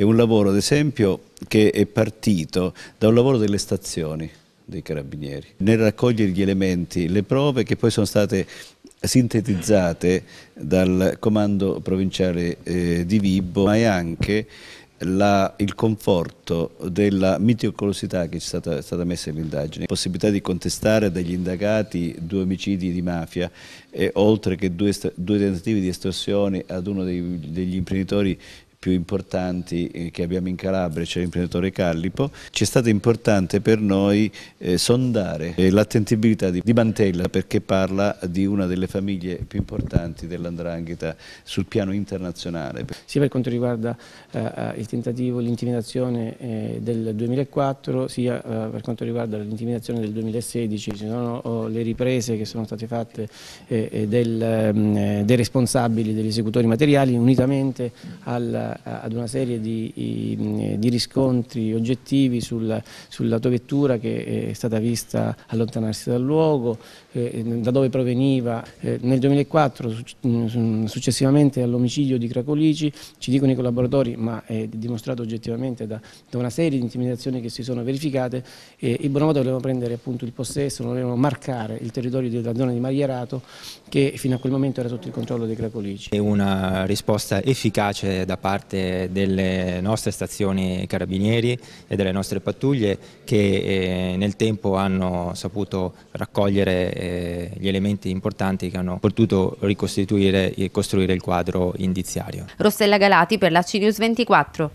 è un lavoro, ad esempio, che è partito da un lavoro delle stazioni dei carabinieri, nel raccogliere gli elementi, le prove che poi sono state sintetizzate dal comando provinciale eh, di Vibbo, ma è anche la, il conforto della meticolosità che è stata, è stata messa nell'indagine, possibilità di contestare dagli indagati due omicidi di mafia, e, oltre che due, due, tentativi di estorsione ad uno dei, degli imprenditori più importanti eh, che abbiamo in Calabria, cioè l'imprenditore Callipo, ci è stato importante per noi eh, sondare eh, l'attentibilità di, di Mantella perché parla di una delle famiglie più importanti dell'andrangheta sul piano internazionale. Sia per quanto riguarda eh, eh, il tentativo, l'intimidazione eh, del 2004, sia per quanto riguarda l'intimidazione del 2016, ci sono oh, le riprese che sono state fatte del, mm, dei responsabili, degli esecutori materiali, unitamente al ad una serie di, di riscontri oggettivi sulla, sull'autovettura che eh, è stata vista allontanarsi dal luogo, eh, da dove proveniva. Eh, nel 2004, successivamente all'omicidio di Cracolici, ci dicono i collaboratori, ma è dimostrato oggettivamente da, da una serie di intimidazioni che si sono verificate, eh, i Bonomoto volevano prendere appunto il possesso, volevano marcare il territorio della zona di Maglierato che fino a quel momento era sotto il controllo dei Cracolici. È una risposta efficace da parte parte delle nostre stazioni carabinieri e delle nostre pattuglie che eh, nel tempo hanno saputo raccogliere eh, gli elementi importanti che hanno potuto ricostituire e costruire il quadro indiziario. Rossella Galati per la CNews 24.